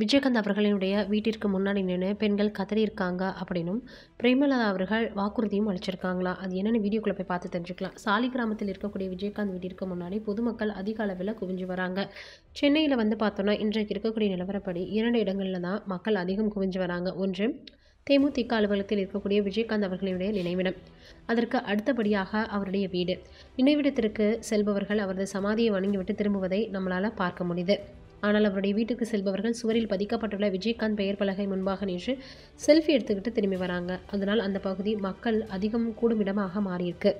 விஜயகாந்த் அவர்களினுடைய வீட்டிற்கு முன்னாடி நின்று பெண்கள் கதறியிருக்காங்க அப்படின்னும் பிரேமலதா அவர்கள் வாக்குறுதியும் அளிச்சிருக்காங்களா அது என்னென்னு வீடியோக்குள்ளே போய் பார்த்து தெரிஞ்சுக்கலாம் சாலி கிராமத்தில் இருக்கக்கூடிய விஜயகாந்த் வீட்டிற்கு முன்னாடி பொதுமக்கள் அதிக அளவில் குவிஞ்சு வராங்க சென்னையில் வந்து பார்த்தோன்னா இன்றைக்கு இருக்கக்கூடிய நிலவரப்படி இரண்டு இடங்களில் தான் மக்கள் அதிகம் குவிஞ்சு வராங்க ஒன்று தேமுதிக அலுவலகத்தில் இருக்கக்கூடிய விஜயகாந்த் அவர்களுடைய நினைவிடம் அதற்கு அடுத்தபடியாக அவருடைய வீடு நினைவிடத்திற்கு செல்பவர்கள் அவரது சமாதியை வணங்கிவிட்டு திரும்புவதை நம்மளால் பார்க்க முடியுது ஆனால் அவருடைய வீட்டுக்கு செல்பவர்கள் சுவரில் பதிக்கப்பட்டுள்ள விஜயகாந்த் பெயர் பலகை முன்பாக நின்று செல்ஃபி எடுத்துக்கிட்டு திரும்பி வராங்க அதனால் அந்த பகுதி மக்கள் அதிகம் கூடும் இடமாக மாறியிருக்கு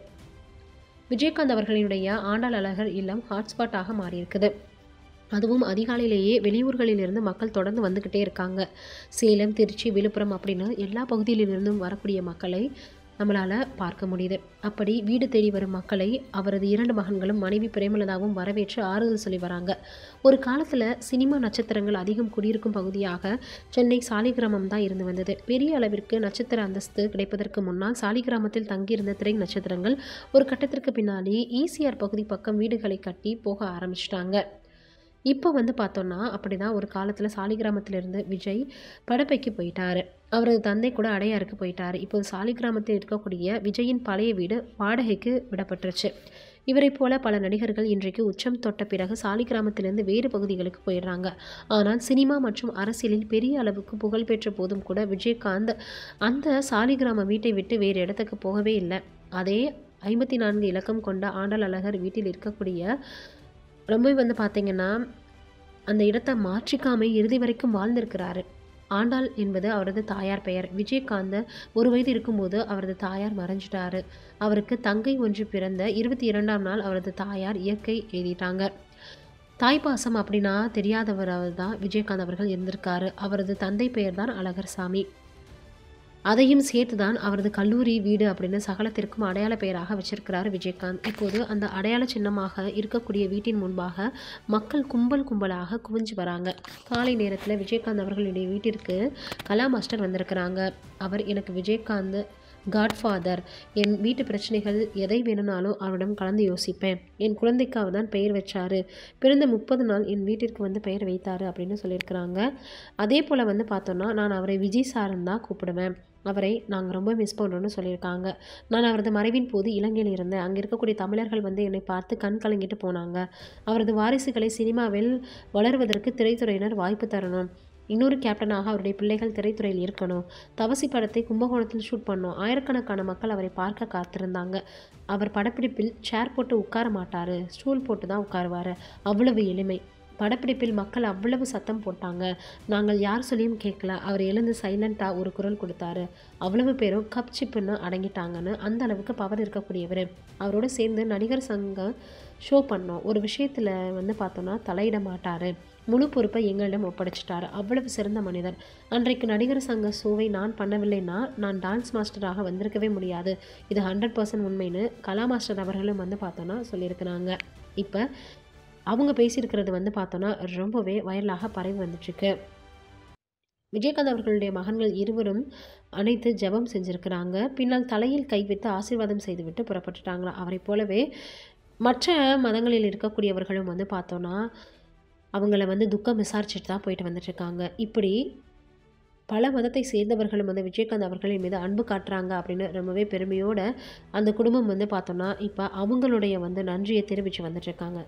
விஜயகாந்த் அவர்களினுடைய ஆண்டாள் அழகர் இல்லம் ஹாட்ஸ்பாட்டாக மாறியிருக்குது அதுவும் அதிகாலையிலேயே வெளியூர்களிலிருந்து மக்கள் தொடர்ந்து வந்துக்கிட்டே இருக்காங்க சேலம் திருச்சி விழுப்புரம் அப்படின்னு எல்லா பகுதியிலிருந்தும் வரக்கூடிய மக்களை நம்மளால் பார்க்க முடியுது அப்படி வீடு தேடி வரும் மக்களை அவரது இரண்டு மகன்களும் மனைவி பிரேமலதாவும் வரவேற்று ஆறுதல் சொல்லி வராங்க ஒரு காலத்தில் சினிமா நட்சத்திரங்கள் அதிகம் குடியிருக்கும் பகுதியாக சென்னை சாலிகிராமம் தான் இருந்து வந்தது பெரிய அளவிற்கு நட்சத்திர அந்தஸ்து கிடைப்பதற்கு முன்னால் சாலிகிராமத்தில் தங்கியிருந்த திரை நட்சத்திரங்கள் ஒரு கட்டத்திற்கு பின்னாடி ஈசிஆர் பகுதி பக்கம் வீடுகளை கட்டி போக ஆரம்பிச்சிட்டாங்க இப்போ வந்து பார்த்தோன்னா அப்படி தான் ஒரு காலத்தில் சாலிகிராமத்திலிருந்து விஜய் படப்பைக்கு போயிட்டார் அவரது தந்தை கூட அடையாருக்கு போயிட்டார் இப்போது சாலிகிராமத்தில் இருக்கக்கூடிய விஜயின் பழைய வீடு வாடகைக்கு விடப்பட்டுருச்சு இவரை போல பல நடிகர்கள் இன்றைக்கு உச்சம் தொட்ட பிறகு சாலிகிராமத்திலிருந்து வேறு பகுதிகளுக்கு போயிடுறாங்க ஆனால் சினிமா மற்றும் அரசியலில் பெரிய அளவுக்கு புகழ் பெற்ற போதும் கூட விஜயகாந்த் அந்த சாலிகிராம வீட்டை விட்டு வேறு இடத்துக்கு போகவே இல்லை அதே ஐம்பத்தி நான்கு இலக்கம் கொண்ட ஆண்டல் அழகர் வீட்டில் இருக்கக்கூடிய ரொம்பவே வந்து பார்த்திங்கன்னா அந்த இடத்தை மாற்றிக்காமல் இறுதி வரைக்கும் வாழ்ந்திருக்கிறாரு ஆண்டாள் என்பது அவரது தாயார் பெயர் விஜயகாந்த் ஒரு வயது இருக்கும்போது அவரது தாயார் மறைஞ்சிட்டாரு அவருக்கு தங்கை ஒன்று பிறந்த இருபத்தி இரண்டாம் நாள் அவரது தாயார் இயற்கை எழுதிட்டாங்க தாய்ப்பாசம் அப்படின்னா தெரியாதவராக தான் விஜயகாந்த் அவர்கள் இருந்திருக்காரு அவரது தந்தை பெயர் தான் அழகர் சாமி அதையும் சேர்த்து தான் அவரது கல்லூரி வீடு அப்படின்னு சகலத்திற்கும் அடையாள பெயராக வச்சிருக்கிறார் விஜயகாந்த் இப்போது அந்த அடையாள சின்னமாக இருக்கக்கூடிய வீட்டின் முன்பாக மக்கள் கும்பல் கும்பலாக குவிஞ்சு வராங்க காலை நேரத்தில் விஜயகாந்த் அவர்களுடைய வீட்டிற்கு கலா மாஸ்டர் வந்திருக்கிறாங்க அவர் எனக்கு விஜயகாந்த் காட்ஃபாதர் என் வீட்டு பிரச்சனைகள் எதை வேணும்னாலும் அவரிடம் கலந்து யோசிப்பேன் என் குழந்தைக்காக தான் பெயர் வச்சார் பிறந்த முப்பது நாள் என் வீட்டிற்கு வந்து பெயர் வைத்தார் அப்படின்னு சொல்லியிருக்கிறாங்க அதே போல் வந்து பார்த்தோன்னா நான் அவரை விஜய் சாருன்னு தான் கூப்பிடுவேன் அவரை நாங்கள் ரொம்ப மிஸ் பண்ணுறோன்னு சொல்லியிருக்காங்க நான் அவரது மறைவின் போது இலங்கையில் இருந்தேன் அங்கே இருக்கக்கூடிய தமிழர்கள் வந்து என்னை பார்த்து கண் கலங்கிட்டு போனாங்க அவரது வாரிசுகளை சினிமாவில் வளர்வதற்கு திரைத்துறையினர் வாய்ப்பு தரணும் இன்னொரு கேப்டனாக அவருடைய பிள்ளைகள் திரைத்துறையில் இருக்கணும் தவசி படத்தை கும்பகோணத்தில் ஷூட் பண்ணோம் ஆயிரக்கணக்கான மக்கள் அவரை பார்க்க காத்திருந்தாங்க அவர் படப்பிடிப்பில் சேர் போட்டு உட்கார மாட்டார் ஸ்டூல் போட்டு தான் உட்காருவார் அவ்வளவு எளிமை படப்பிடிப்பில் மக்கள் அவ்வளவு சத்தம் போட்டாங்க நாங்கள் யார் சொல்லியும் கேட்கல அவர் எழுந்து சைலண்டாக ஒரு குரல் கொடுத்தாரு அவ்வளவு பேரும் கப் சிப்புன்னு அடங்கிட்டாங்கன்னு அந்த அளவுக்கு பவர் இருக்கக்கூடியவர் அவரோட சேர்ந்து நடிகர் சங்கம் ஷோ பண்ணோம் ஒரு விஷயத்தில் வந்து பார்த்தோன்னா தலையிட மாட்டார் முழு பொறுப்பை எங்களிடம் ஒப்படைச்சிட்டார் அவ்வளவு சிறந்த மனிதர் அன்றைக்கு நடிகர் சங்க ஷோவை நான் பண்ணவில்லைன்னா நான் டான்ஸ் மாஸ்டராக வந்திருக்கவே முடியாது இது ஹண்ட்ரட் பர்சன்ட் உண்மைன்னு கலா மாஸ்டர் அவர்களும் வந்து பார்த்தோன்னா சொல்லியிருக்கிறாங்க இப்போ அவங்க பேசியிருக்கிறது வந்து பார்த்தோன்னா ரொம்பவே வயலாக பரவி வந்துட்டுருக்கு விஜயகாந்த் அவர்களுடைய மகன்கள் இருவரும் அனைத்து ஜபம் செஞ்சுருக்கிறாங்க பின்னால் தலையில் கை வைத்து ஆசீர்வாதம் செய்துவிட்டு புறப்பட்டுட்டாங்களாம் அவரை போலவே மற்ற மதங்களில் இருக்கக்கூடியவர்களும் வந்து பார்த்தோன்னா அவங்கள வந்து துக்கம் விசாரிச்சுட்டு தான் போயிட்டு வந்துட்டுருக்காங்க இப்படி பல மதத்தை சேர்ந்தவர்களும் வந்து விஜயகாந்த் அவர்களின் மீது அன்பு காட்டுறாங்க அப்படின்னு ரொம்பவே பெருமையோடு அந்த குடும்பம் வந்து பார்த்தோன்னா இப்போ அவங்களுடைய வந்து நன்றியை தெரிவித்து வந்துட்டுருக்காங்க